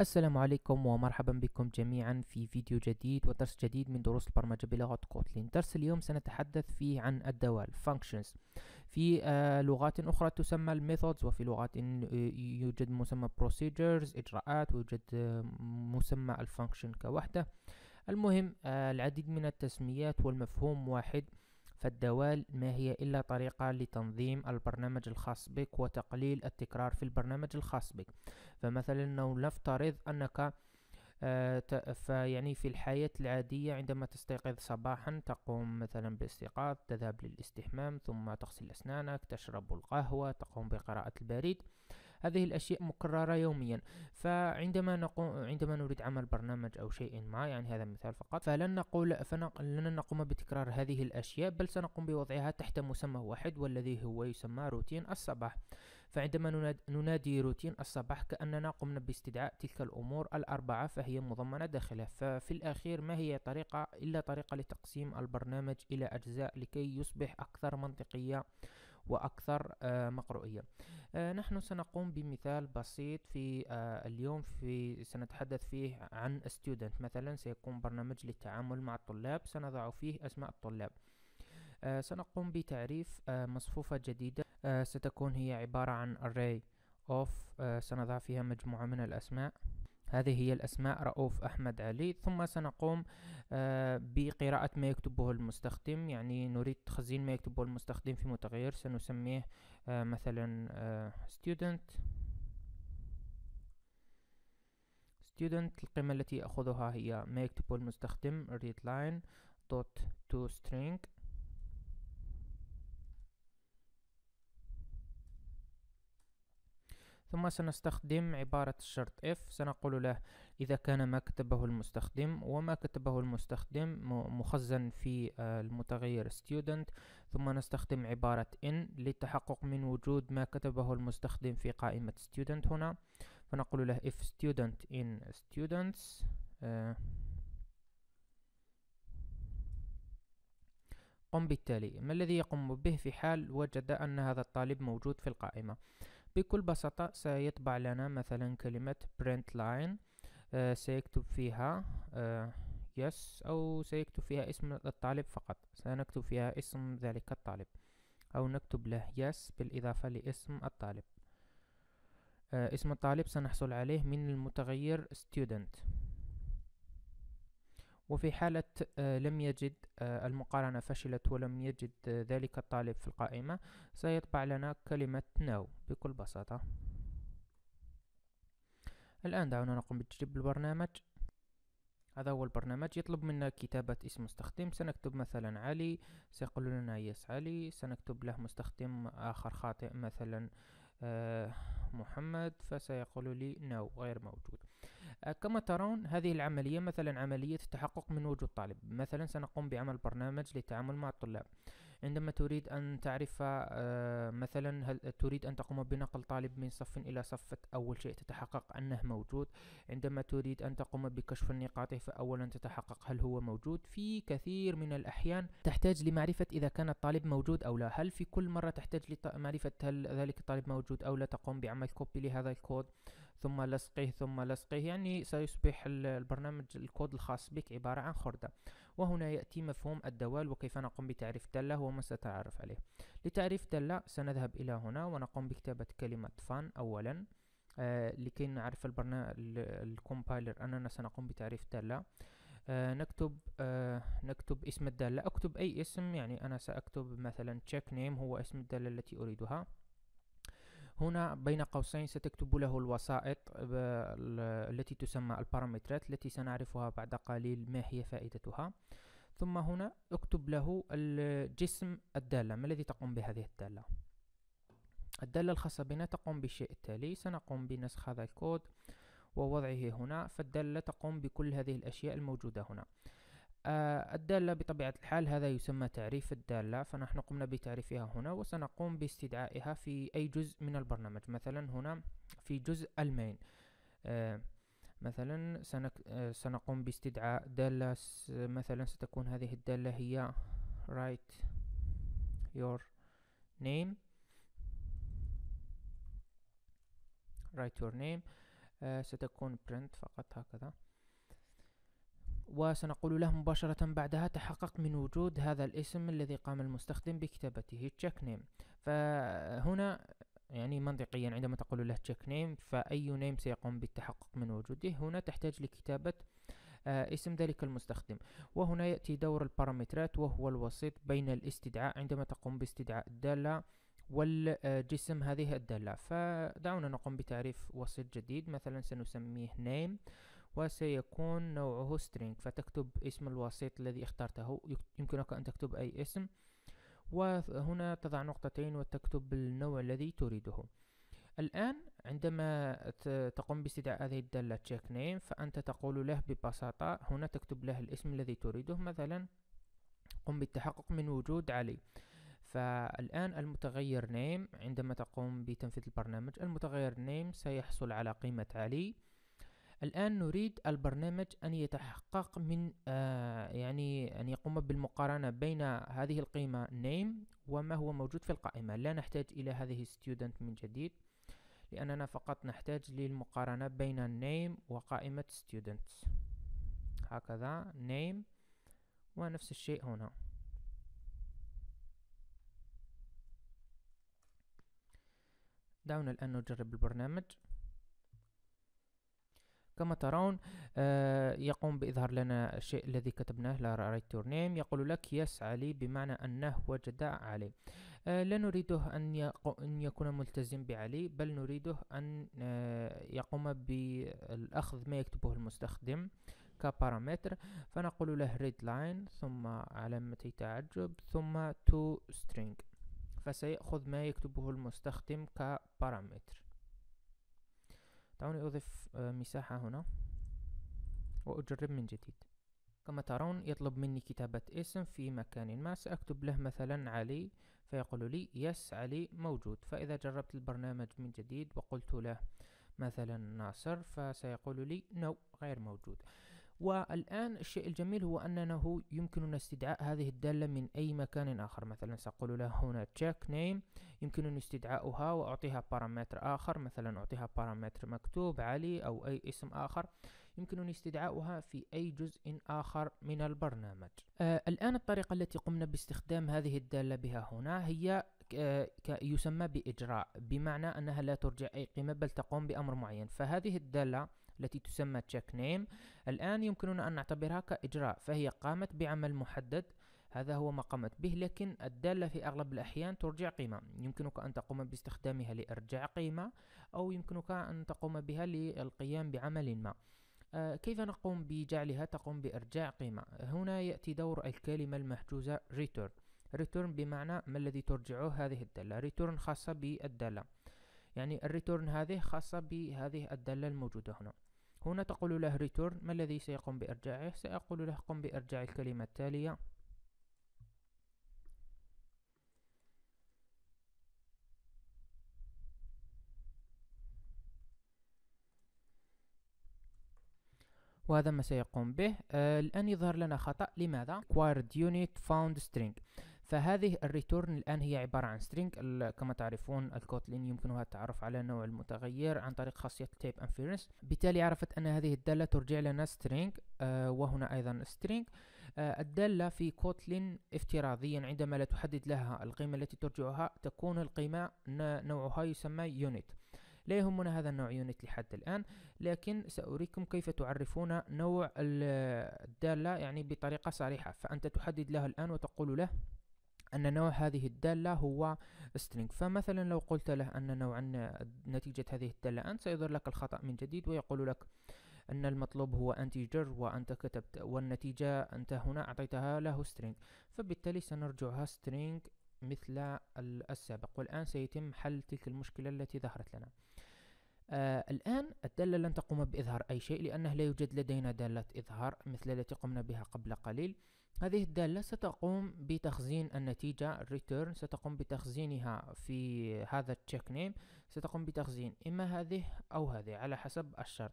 السلام عليكم ومرحبا بكم جميعا في فيديو جديد ودرس جديد من دروس البرمجة بلغة كوتلين درس اليوم سنتحدث فيه عن الدوال functions في آه، لغات أخرى تسمى methods وفي لغات آه، يوجد مسمى procedures إجراءات ويوجد آه، مسمى function كوحدة المهم العديد من التسميات والمفهوم واحد فالدوال ما هي إلا طريقة لتنظيم البرنامج الخاص بك وتقليل التكرار في البرنامج الخاص بك فمثلا لو نفترض أنك آه، فيعني في الحياة العادية عندما تستيقظ صباحا تقوم مثلا باستيقاظ تذهب للاستحمام ثم تغسل أسنانك تشرب القهوة تقوم بقراءة البريد هذه الأشياء مكررة يوميا فعندما نقوم عندما نريد عمل برنامج أو شيء ما يعني هذا مثال فقط فلن نقول فلن نقوم بتكرار هذه الأشياء بل سنقوم بوضعها تحت مسمى واحد والذي هو يسمى روتين الصباح فعندما ننادي روتين الصباح كأننا قمنا باستدعاء تلك الأمور الأربعة فهي مضمنة داخله ففي الأخير ما هي طريقة إلا طريقة لتقسيم البرنامج إلى أجزاء لكي يصبح أكثر منطقية وأكثر آه، مقروئية آه، نحن سنقوم بمثال بسيط في آه، اليوم في سنتحدث فيه عن ستودنت مثلا سيكون برنامج للتعامل مع الطلاب سنضع فيه أسماء الطلاب سنقوم بتعريف مصفوفة جديدة ستكون هي عبارة عن array of سنضع فيها مجموعة من الأسماء هذه هي الأسماء رؤوف أحمد علي ثم سنقوم آه، بقراءة ما يكتبه المستخدم يعني نريد تخزين ما يكتبه المستخدم في متغير سنسميه آه، مثلا آه، student student القيمة التي يأخذها هي ما يكتبه المستخدم readline.toString ثم سنستخدم عبارة الشرط if سنقول له إذا كان ما كتبه المستخدم وما كتبه المستخدم مخزن في آه، المتغير student ثم نستخدم عبارة in للتحقق من وجود ما كتبه المستخدم في قائمة student هنا فنقول له if student in students آه، قم بالتالي ما الذي يقوم به في حال وجد أن هذا الطالب موجود في القائمة بكل بساطة سيطبع لنا مثلا كلمة print line آه، سيكتب فيها آه، yes أو سيكتب فيها اسم الطالب فقط سنكتب فيها اسم ذلك الطالب أو نكتب له yes بالإضافة لاسم الطالب آه، اسم الطالب سنحصل عليه من المتغير student وفي حالة آه، لم يجد آه، المقارنة فشلت ولم يجد آه، ذلك الطالب في القائمة سيطبع لنا كلمة نو بكل بساطة الآن دعونا نقوم بتجريب البرنامج هذا هو البرنامج يطلب منا كتابة اسم مستخدم سنكتب مثلا علي سيقول لنا يس علي سنكتب له مستخدم آخر خاطئ مثلا محمد فسيقول لي نو غير موجود آه، كما ترون هذه العملية مثلا عملية التحقق من وجود طالب مثلا سنقوم بعمل برنامج للتعامل مع الطلاب عندما تريد أن تعرف آه، مثلا هل تريد أن تقوم بنقل طالب من صف إلى صف أول شيء تتحقق أنه موجود عندما تريد أن تقوم بكشف النقاط فأولا تتحقق هل هو موجود في كثير من الأحيان تحتاج لمعرفة إذا كان الطالب موجود أو لا هل في كل مرة تحتاج لمعرفة هل ذلك الطالب موجود أو لا تقوم بعمل كوبي لهذا الكود ثم لصقه ثم لصقه يعني سيصبح البرنامج الكود الخاص بك عبارة عن خردة وهنا يأتي مفهوم الدوال وكيف نقوم بتعريف دالة وما ستعرف عليه لتعريف دالة سنذهب إلى هنا ونقوم بكتابة كلمة فان أولا آه لكي نعرف البرنامج الكومبايلر أننا سنقوم بتعريف دالة آه نكتب آه نكتب اسم الدالة أكتب أي اسم يعني أنا سأكتب مثلا check name هو اسم الدالة التي أريدها هنا بين قوسين ستكتب له الوسائط آه، التي تسمى البارامترات التي سنعرفها بعد قليل ما هي فائدتها ثم هنا اكتب له الجسم الدالة ما الذي تقوم بهذه الدالة الدالة الخاصة بنا تقوم بالشيء التالي سنقوم بنسخ هذا الكود ووضعه هنا فالدالة تقوم بكل هذه الأشياء الموجودة هنا آه، الدالة بطبيعة الحال هذا يسمى تعريف الدالة فنحن قمنا بتعريفها هنا وسنقوم باستدعائها في أي جزء من البرنامج مثلا هنا في جزء المين آه، مثلا سنك آه، سنقوم باستدعاء دالة مثلا ستكون هذه الدالة هي write your name write your name ستكون print فقط هكذا وسنقول له مباشرة بعدها تحقق من وجود هذا الاسم الذي قام المستخدم بكتابته تشيك نيم فهنا يعني منطقيا عندما تقول له تشيك نيم فأي نيم سيقوم بالتحقق من وجوده هنا تحتاج لكتابة آه اسم ذلك المستخدم وهنا يأتي دور البارامترات وهو الوسيط بين الاستدعاء عندما تقوم باستدعاء الدالة والجسم هذه الدالة فدعونا نقوم بتعريف وسيط جديد مثلا سنسميه name وسيكون نوعه string فتكتب اسم الوسيط الذي اخترته يمكنك أن تكتب أي اسم وهنا تضع نقطتين وتكتب النوع الذي تريده الآن عندما تقوم باستدعاء هذه الدالة check name فأنت تقول له ببساطة هنا تكتب له الاسم الذي تريده مثلا قم بالتحقق من وجود علي فالآن المتغير name عندما تقوم بتنفيذ البرنامج المتغير name سيحصل على قيمة علي الآن نريد البرنامج أن يتحقق من آه يعني أن يقوم بالمقارنة بين هذه القيمة name وما هو موجود في القائمة لا نحتاج إلى هذه student من جديد لأننا فقط نحتاج للمقارنة بين name وقائمة students هكذا name ونفس الشيء هنا دعونا الآن نجرب البرنامج كما ترون آه، يقوم بإظهار لنا الشيء الذي كتبناه لا رأيت نيم يقول لك يس علي بمعنى أنه وجد علي آه، لا نريده أن, أن يكون ملتزم بعلي بل نريده أن آه، يقوم بالأخذ ما يكتبه المستخدم كبارامتر فنقول له لاين ثم علامتي تعجب ثم to string فسيأخذ ما يكتبه المستخدم كبارامتر دعوني أضيف آه، مساحة هنا وأجرب من جديد كما ترون يطلب مني كتابة اسم في مكان ما سأكتب له مثلا علي فيقول لي يس علي موجود فإذا جربت البرنامج من جديد وقلت له مثلا ناصر فسيقول لي نو غير موجود والآن الشيء الجميل هو اننا يمكننا استدعاء هذه الدالة من أي مكان آخر مثلا سأقول له هنا check name يمكنني استدعاؤها وأعطيها بارامتر آخر مثلا أعطيها بارامتر مكتوب علي أو أي اسم آخر يمكنني استدعاؤها في أي جزء آخر من البرنامج آه الآن الطريقة التي قمنا باستخدام هذه الدالة بها هنا هي يسمى بإجراء بمعنى أنها لا ترجع أي قيمة بل تقوم بأمر معين فهذه الدالة التي تسمى check name الآن يمكننا أن نعتبرها كإجراء فهي قامت بعمل محدد هذا هو ما قامت به لكن الدالة في أغلب الأحيان ترجع قيمة يمكنك أن تقوم باستخدامها لإرجاع قيمة أو يمكنك أن تقوم بها للقيام بعمل ما آه، كيف نقوم بجعلها تقوم بإرجاع قيمة هنا يأتي دور الكلمة المحجوزة return return بمعنى ما الذي ترجعه هذه الدالة return خاصة بالدالة يعني الريتورن هذه خاصة بهذه الدالة الموجودة هنا هنا تقول له return ما الذي سيقوم بإرجاعه سأقول له قم بإرجاع الكلمة التالية وهذا ما سيقوم به آه، الآن يظهر لنا خطأ لماذا؟ acquired unit found string فهذه الريتورن الآن هي عبارة عن string كما تعرفون الكوتلين يمكنها التعرف على نوع المتغير عن طريق خاصية type inference بالتالي عرفت أن هذه الدالة ترجع لنا string آه، وهنا أيضا string آه، الدالة في كوتلين افتراضيا عندما لا تحدد لها القيمة التي ترجعها تكون القيمة نوعها يسمى unit لا يهمنا هذا النوع يونت لحد الآن لكن سأريكم كيف تعرفون نوع الدالة يعني بطريقة صريحة فأنت تحدد له الآن وتقول له أن نوع هذه الدالة هو string فمثلا لو قلت له أن نوع نتيجة هذه الدالة أنت سيظهر لك الخطأ من جديد ويقول لك أن المطلوب هو انتجر وأنت كتبت والنتيجة أنت هنا أعطيتها له string فبالتالي سنرجعها string مثل السابق والآن سيتم حل تلك المشكلة التي ظهرت لنا آه الآن الدالة لن تقوم بإظهار أي شيء لأنه لا يوجد لدينا دالة إظهار مثل التي قمنا بها قبل قليل هذه الدالة ستقوم بتخزين النتيجة return ستقوم بتخزينها في هذا التشيك نيم ستقوم بتخزين إما هذه أو هذه على حسب الشرط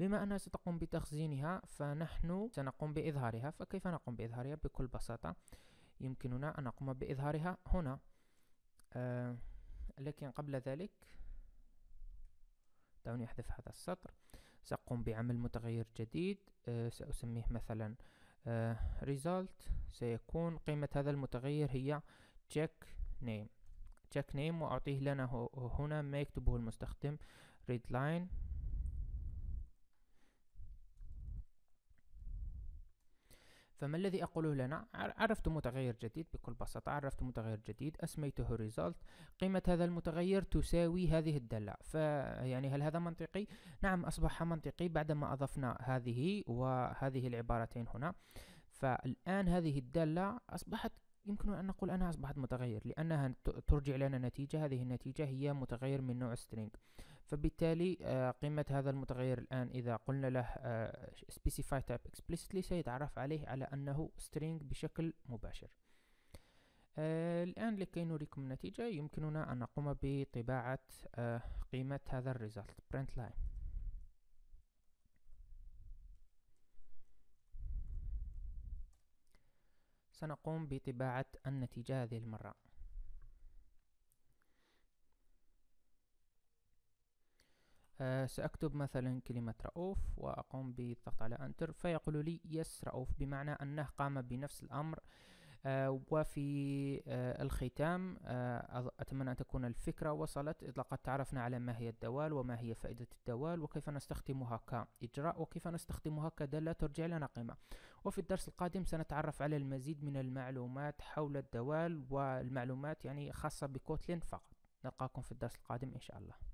بما أنها ستقوم بتخزينها فنحن سنقوم بإظهارها فكيف نقوم بإظهارها بكل بساطة يمكننا أن نقوم بإظهارها هنا آه لكن قبل ذلك دعوني أحذف هذا السطر سأقوم بعمل متغير جديد آه، سأسميه مثلا آه، result سيكون قيمة هذا المتغير هي check name check name وأعطيه لنا هنا ما يكتبه المستخدم readline فما الذي أقوله لنا؟ عرفت متغير جديد بكل بساطة عرفت متغير جديد أسميته result قيمة هذا المتغير تساوي هذه الدالة فيعني هل هذا منطقي؟ نعم أصبح منطقي بعدما أضفنا هذه وهذه العبارتين هنا فالآن هذه الدالة أصبحت يمكن أن نقول أنها أصبحت متغير لأنها ترجع لنا نتيجة هذه النتيجة هي متغير من نوع string فبالتالي آه، قيمة هذا المتغير الآن إذا قلنا له آه، specify type explicitly سيتعرف عليه على أنه string بشكل مباشر آه، الآن لكي نريكم النتيجة يمكننا أن نقوم بطباعة قيمة هذا الريزلت print line سنقوم بطباعة النتيجة هذه المرة أه سأكتب مثلا كلمة رؤوف وأقوم بالضغط على أنتر فيقول لي يس رؤوف بمعنى أنه قام بنفس الأمر أه آه، وفي آه، الختام آه، أتمنى أن تكون الفكرة وصلت لقد تعرفنا على ما هي الدوال وما هي فائدة الدوال وكيف نستخدمها كإجراء وكيف نستخدمها كدالة ترجع لنا قيمة وفي الدرس القادم سنتعرف على المزيد من المعلومات حول الدوال والمعلومات يعني خاصة بكوتلين فقط نلقاكم في الدرس القادم إن شاء الله